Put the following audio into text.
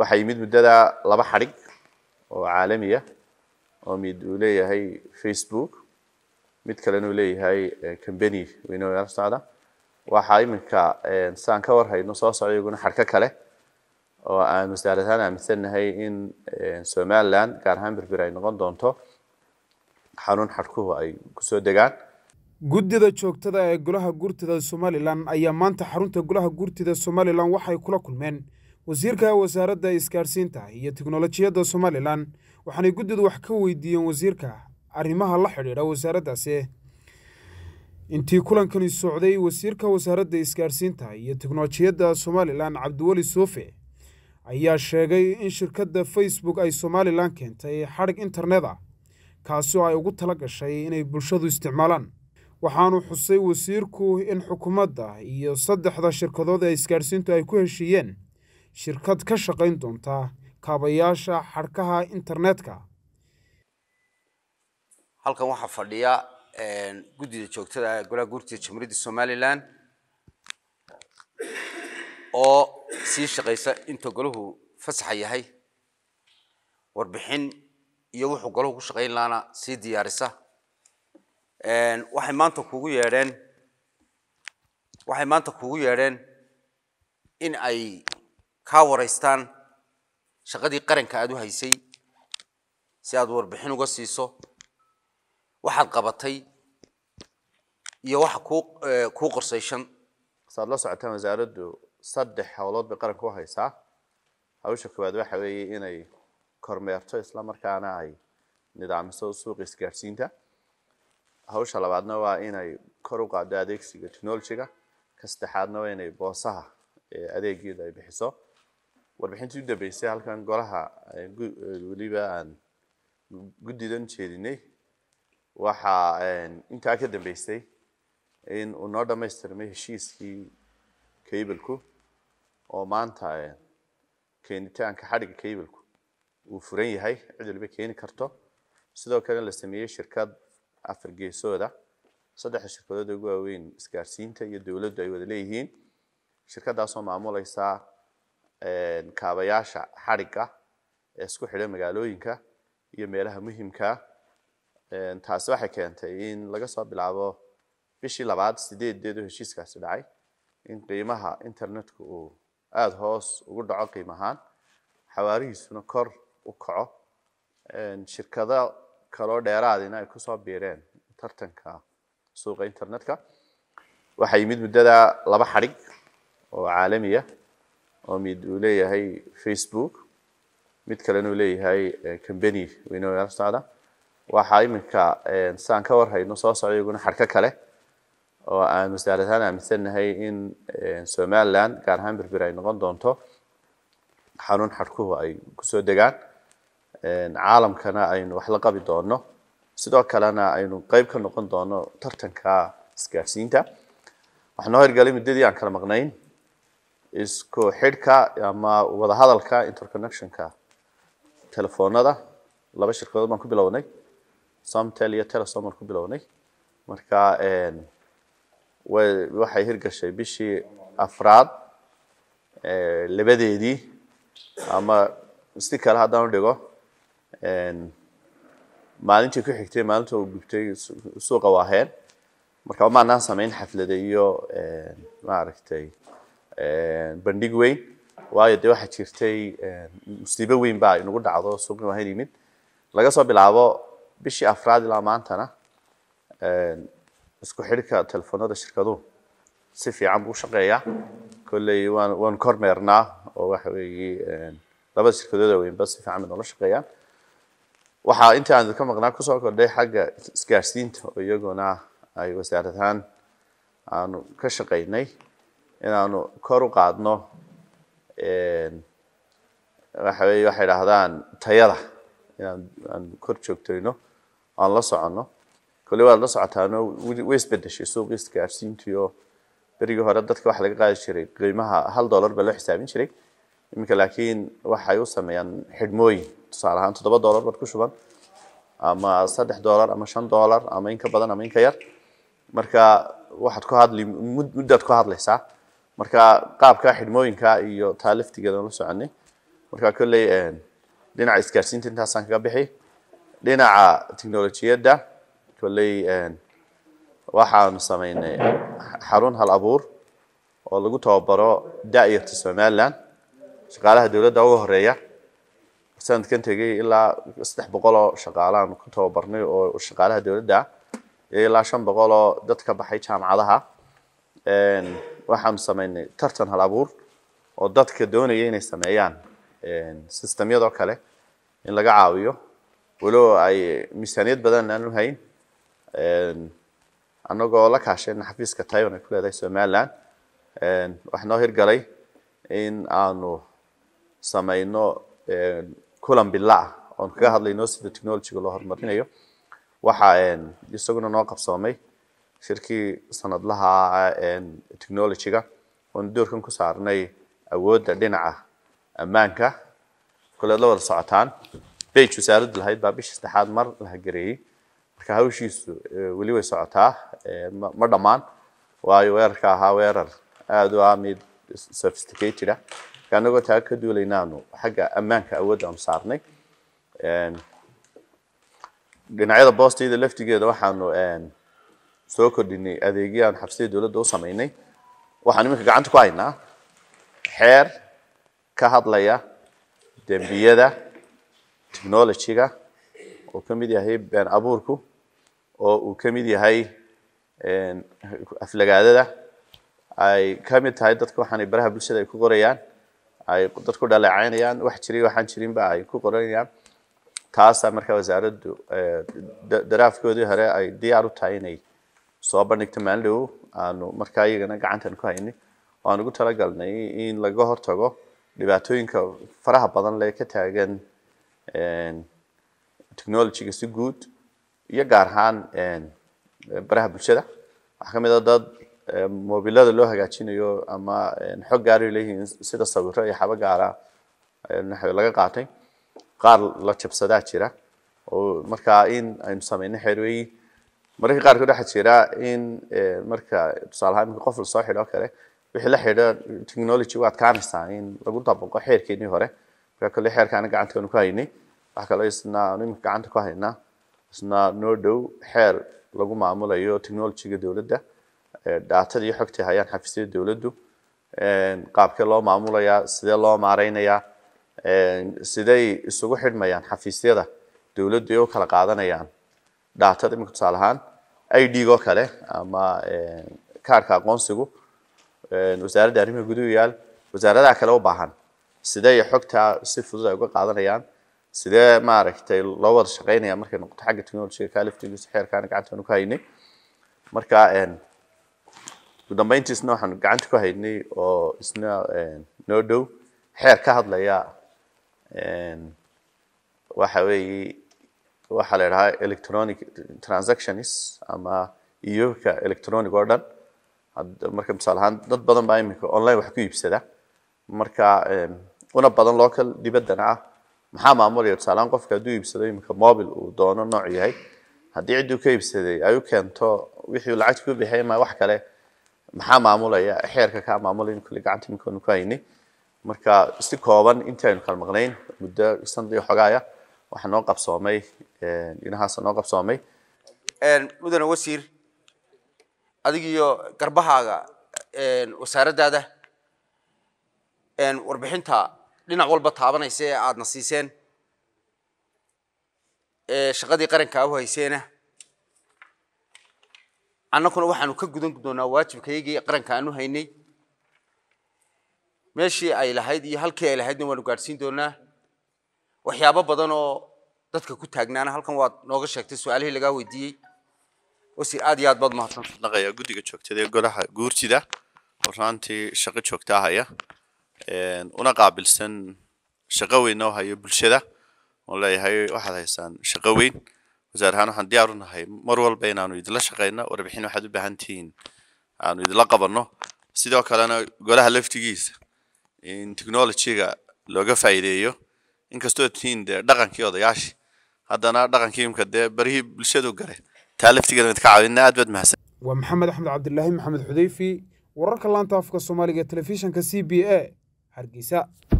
waxaa yimid muddada laba xadhig oo caalamiya oo mid uu leeyahay facebook mid kalena uu leeyahay eh, combany weyneala socda waxaa iminka eh, saan ka warhayno soo socda iyaguna xadhka kale oo aan wasaarad ahaan aaminsannahay in eh, somaliland gaar ahaan berberi ay noqon doonto xanuun xadhkuhu ay kusoo degaan guddida joogtada ee golaha guurtida somalilan ayaa maanta xarunta golaha guurtida somalilan waxay kula kulmeen wasiirka wasaaradda isgaadhsiinta iyo tiknolojiyadda somalilan waxaanay guddidu wax ka weydiiyeen wasiirka arrimaha la xidhiidha wasaaraddaasi intii kulankani socday wasiirka wasaaradda isgaadhsiinta iyo tiknolojiyadda somalilan cabdiweli suufe ayaa sheegay in shirkadda facebook ay somalilan keentay xadhig internet a ah, kaasioo ay ugu tala gashay inay bulshadu isticmaalaan waxaanu xusay wasiirku in xukuumadda iyo saddexda shirkadood ee isgaadhsiintu ay ku heshiiyeen shirkad ka shaqayn doontaa kaabayaasha xadhkaha internetka halkan waxaa fadhiya guddida joogtada golaha guurtida jamhuuriyadda somalilan oo sii shaqaysa intuu golahu fasaxa yahay warbixin iyo wuxuu golahu ku shaqayn lahaana sii diyaarisa waxay maanta kuugu yeedheen waxay maanta kugu yeedheen in ay kaa wareystaan shaqadii qaranka aada u haysay si aada warbixin uga siiso waxaad qabatay iyo waxa kuu eh, qorsaysan saad la socotaan wasaaraddu saddex howlood bay qaranka u haysaa hawsha koowaad waxa weeye inay kormeerto isla markaana ay nidaamiso suuqa isgaadhsiinta hawsha labaadna waa inay kor u qaado adeegsiga technologiga ka saddexaadna waa inay boosaha eh, adeegyadu ay bixiso warbixintii u dambeysay halkan golaha weliba aan guddidan jeedinay waxaa intaa ka dambeysay in uu noo dhamaystirmay heshiiskii kaybelku oo maanta keenitaanka xadhigga kaybelku uu furan yahay cid waliba keeni karto sidoo kale la sameeyey shirkad afar geesooda saddexda shirkadood ugu waaweyn isgaarsiinta iyo dowladdu ay wada leeyihiin shirkadaasoo maamulaysaa kaabayaasha xariga ee isku xidha magaalooyinka iyo meelaha muhimkaa taasi waxay keentay in laga soo bilaabo bishii labaad sideedeed heshiiskaasi dhacay in qiimaha internetku uu aada hoos ugu dhaco qiim ahaan xawaarihiisuna kor u kaco shirkado kaloo dheeraadina ay kusoo biireen tartanka suuqa internetka waxaa yimid muddada laba xarig oo caalamiya ah oo mid uu leeyahay facebook mid kalena uu leeyahay eh, combany weyneaastada waxaa iminka eh, saan ka warhayno soo socda iyaguna xarko kale oo aan wasaarad aaminsannahay in eh, somaliland gaar ahaan berberi ay noqon doonto xanuun xarkuhu ay kusoo degaan caalamkana aynu wax la qabi doono sidoo kalena aynu qeyb ka noqon doono tartanka isgaarsiinta waxaa noo hirgalay muddadii aan kala maqnayn isku xidhka ama wadahadalka interconnectionka telefoonada laba shirkadood baan ku bilownay somtel iyo telesom baan ku bilownay marka waxay hirgashay bishii afraad labadeedii ama si kale haddaan u dhigo maalintii ku xigtay maalinta u gubtay suuqa waaheen marka maanaan anaan samayn xaflada iyo maaragtay bandhig weyn waayo dee waxaa jirtay musiibo weyn baa inagu dhacdo suuqna waa haynaynid laga soo bilaabo bishii afraad ilaa maantana isku xidhka telefoonada shirkaduhu si fiican buu shaqeeyaa kolley waan waanu kormeernaa oo waxa labada shirkadooda weynba si fiican bay noola shaqeeyaan waxaa intii aan idinka maqnaa kusoo kordhay xagga isgaarsiinta oo iyaguna ay wasaaradahaan aanu ka shaqeynay inaanu kor u qaadno waxa weye waxay idhaahdaan tayada inaan kor joogtayno aan la soconno kolley waad la socotaano way isbedeshay suuq iskaarsiintiioo berigii hore dadka waxa laga qaadi jiray qiimaha hal dollar baa loo xisaabin jiray iminka laakiin waxay u sameeyaan xidhmooyin tusaale ahaan toddoba dollar baad ku shuban ama saddex dollar ama shan dollar ama inka badan ama inka yar marka waxaad ku hadli muddaad ku hadlaysaa marka qaabka xidhmooyinka iyo taa laftigeeda la soconay marka kolley dhinaca isgaarsiinta intaasaan kaga bixi dhinaca technolojiyadda kolley waxaanu samaynay xarun hal abuur oo lagu tababaro daayarta somaliland shaqaalaha dowladda uga horeeya sanadkan tegay ilaa saddex boqol oo shaqaalaan ku tababarnay oo shaqaalaha dowladda iyo ilaa shan boqol oo dad ka baxay jaamacadaha waxaanu samaynay tartan hal abuur oo dadka doonaya inay sameeyaan systemyadoo kale in laga caawiyo walow ay miisaaniyad badan aanu hayn annagoo la kaashayna xafiiska tayon ay ku leedahay somaliland waxaa noo hirgalay in aanu samayno kulan billa ah oon kaga hadlayno sida technologyga loo horumarinayo waxaa isaguna noo qabsoomay shirkii sanadlaha ah technologyga oonu doorkan ku saarnay awoodda dhinaca ammaanka koleed la wada socotaan bage wasaaraddu lahayd baa bishii saddexaad mar la hagereeyey marka hawshiisu weli way socotaa ma dhammaan waayo weerarka ahaa weerar aada u ah mid sophisticated ah marka anagoo taa ka duulaynaanu xagga ammaanka awoodda aanu saarnay dhinacyada boosta laftigeeda waxaanu soo kordhinay adeegii aan xabsida dowladda u samaynay waxaan iminka gacanta ku haynaa xeer ka hadlaya dembiyada technology-ga oo ka mid yahay been abuurku oo uu ka mid yahay aflagaadada ay ka mid tahay dadka waxaanay baraha bulshada ay ku qorayaan ay dadku dhaleecaynayaan wax jiray waxaan jirinba ay ku qoranayaan taasa markaa wasaaraddu daraafkoodii hore ay diyaar u tahay inay soo bandhigta maalin dhow aanu markaa iyagana gacantan ku haynay aan ugu talagalnay in laga hortago dhibaatooyinka faraha badan lee ka taagan technologyga si guud iyo gaar ahaan baraha bulshada waxaa kamid a dad mobilada loo hagaajinayo ama xog gaari leeyihiin sida sawiro iyo xaba gaara laga qaatay qaar la jabsadaa jira oo markaa in aynu sameyno xerooyin mararka qaarkood waxaa jira in eh, marka tusaalahaan imika qof lasoo xidho kale wixii la xidho technology u adkaanaysaa in lagu dabaqo xeerkeenii hore marka kale xeerkaana gacanta ku haynay waxa kaloo isna imika gacanta ku haynaa isna noo dhow xeer lagu maamulayo technologyga dowladda eh, daatada iyo xogtay hayaan xafiisyada dowladdu qaabkee loo maamulayaa sidee loo maareynayaa siday isugu xidhmayaan xafiisyada dowladdu ay u kala qaadanayaan daatada imika tusaalahaan idgo kale ama eh, kaarka aqoonsigu eh, wasaaradda arrimaha guduhu yaal wasaaradaha kale u baahan sidee xogta si fudud ay uga qaadanayaan sidee maaragtay loo wada shaqeynaya markay noqoto xagga technologiga kaliftigiisa xeerkaana gacantaanu ku haynay marka eh, ugu dambeyntii isna waxaanu gacanta ku haynay oo isna noo dhow xeer ka hadlaya waxa weeye waxaa la idhahaa electronic transactions ama iyoobka electronic oo dhan marka tusaal ahaan dad badan baa iminka online wax ku iibsada marka una badan local dibaddana ah maxaa maamulaya tusaale ahaan qofka hadduu iibsado iminka mobil uu doono nooc yahay haddii cidduu ka iibsaday ay u keento wixii lacagta ku bixiyay ma wax kale maxaa maamulaya xeerka kaa maamulayn kulli gacanta iminka nu ku haynay marka si kooban intaaynu kala maqnayn muddo sand iyo xogaaya waxaa noo qabsoomay inahaasa noo qabsoomay mudane wasiir adigiyo garbahaaga wasaaraddaada warbixinta dhinac walba taabanaysa ee aadna siiseen ee shaqadii qarankaa ah u hayseena annakuna waxaanu ka gudan doonaa waajibkayagii qaranka aanu haynay meeshii ay lahayd iyo halkii ay lahaydna waanu gaadhsiin doonaa waxyaabo badan oo dadka ku taagnaana halkan waad nooga sheegtay su-aalihii lagaa weydiiyey wasiir aad iyo aad baad mahadsantaaqayaa guddiga joogtada ee golaha guurtida horaantii shaqo joogtaa haya una qaabilsan shaqo weyn oo hayo bulshada oon leeyahay waxaad haysaan shaqo weyn wasaar ahaan waxaan diyaar u nahay mar walba inaanu idinla shaqayno warbixin waxaad u baahan tihiin aanu idinla qabanno sidoo kalena golaha laftigiisa in technologyga looga faa'iideeyo inkastoo tihiin dee dhaqankii odayaashii haddana dhaqankii imka dee barihii bulshadu garay taa laftigeeda ka caawina aad baad mahadsan waa maxamed axmed cabdilaahi maxamed xudeyfi wararka laanta afka soomaaliga ee telefishanka c b a hargeysa